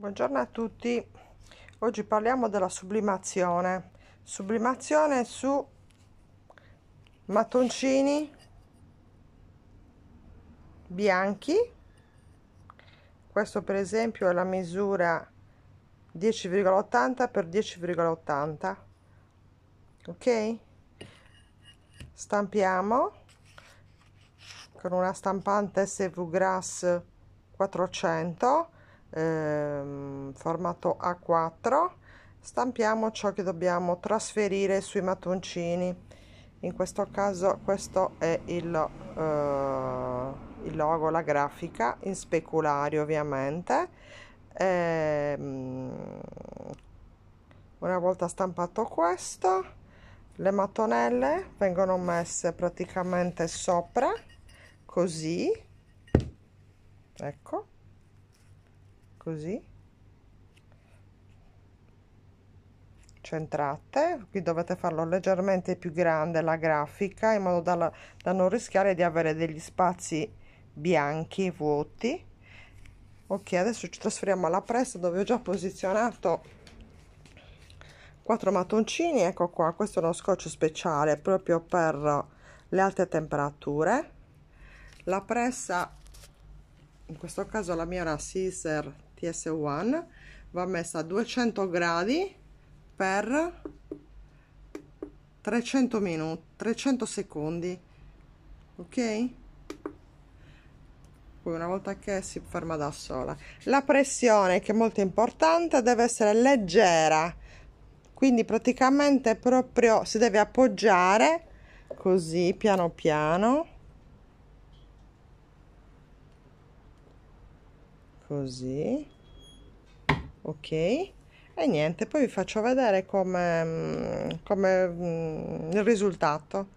Buongiorno a tutti, oggi parliamo della sublimazione, sublimazione su mattoncini bianchi, questo per esempio è la misura 10,80 x 10,80, ok? Stampiamo con una stampante SV Grass 400 ehm, formato A4 stampiamo ciò che dobbiamo trasferire sui mattoncini in questo caso questo è il, eh, il logo la grafica in speculario ovviamente ehm, una volta stampato questo le mattonelle vengono messe praticamente sopra così ecco così centrate qui dovete farlo leggermente più grande la grafica in modo da, da non rischiare di avere degli spazi bianchi vuoti ok adesso ci trasferiamo alla pressa dove ho già posizionato quattro mattoncini ecco qua questo è uno scotch speciale proprio per le alte temperature la pressa in questo caso la mia è una Caesar TS1 va messa a 200 gradi per 300 minuti 300 secondi ok poi una volta che si ferma da sola la pressione che è molto importante deve essere leggera quindi praticamente proprio si deve appoggiare così piano piano così ok e niente poi vi faccio vedere come mm, come mm, il risultato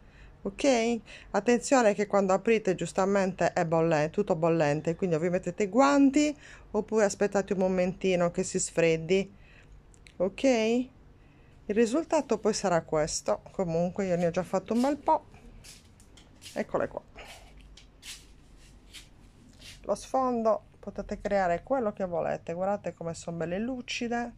ok attenzione che quando aprite giustamente è bollente tutto bollente quindi o vi mettete i guanti oppure aspettate un momentino che si sfreddi ok il risultato poi sarà questo comunque io ne ho già fatto un bel po eccole qua lo sfondo potete creare quello che volete guardate come sono belle lucide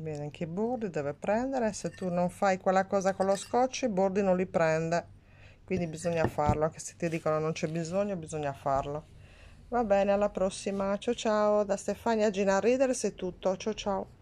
bene anche i bordi deve prendere se tu non fai quella cosa con lo scotch i bordi non li prende quindi bisogna farlo anche se ti dicono non c'è bisogno bisogna farlo va bene alla prossima ciao ciao da Stefania Gina Readers è tutto ciao ciao